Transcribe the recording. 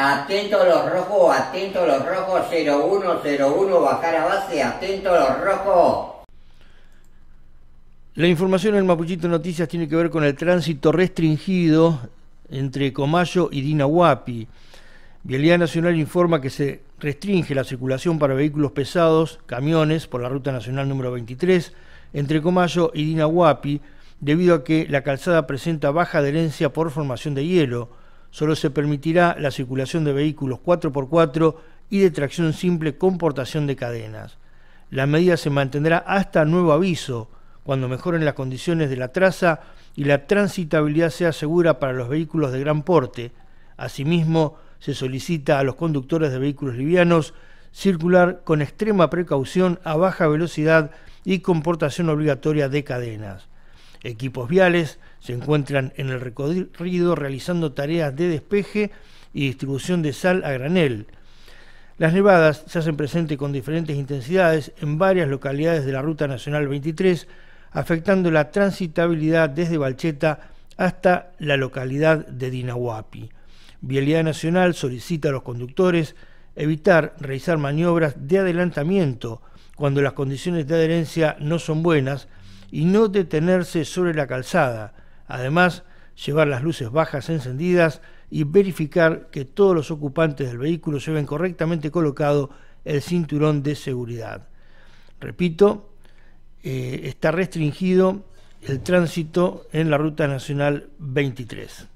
Atento los rojos, atento los rojos, 0101, bajar a base, atento los rojos. La información en Mapuchito Noticias tiene que ver con el tránsito restringido entre Comayo y Dinahuapi. Vialidad Nacional informa que se restringe la circulación para vehículos pesados, camiones, por la ruta nacional número 23, entre Comayo y Dinahuapi, debido a que la calzada presenta baja adherencia por formación de hielo solo se permitirá la circulación de vehículos 4x4 y de tracción simple con portación de cadenas. La medida se mantendrá hasta nuevo aviso, cuando mejoren las condiciones de la traza y la transitabilidad sea segura para los vehículos de gran porte. Asimismo, se solicita a los conductores de vehículos livianos circular con extrema precaución a baja velocidad y con portación obligatoria de cadenas. Equipos viales se encuentran en el recorrido realizando tareas de despeje y distribución de sal a granel. Las nevadas se hacen presentes con diferentes intensidades en varias localidades de la Ruta Nacional 23, afectando la transitabilidad desde Balcheta hasta la localidad de Dinahuapi. Vialidad Nacional solicita a los conductores evitar realizar maniobras de adelantamiento cuando las condiciones de adherencia no son buenas, y no detenerse sobre la calzada. Además, llevar las luces bajas encendidas y verificar que todos los ocupantes del vehículo lleven correctamente colocado el cinturón de seguridad. Repito, eh, está restringido el tránsito en la Ruta Nacional 23.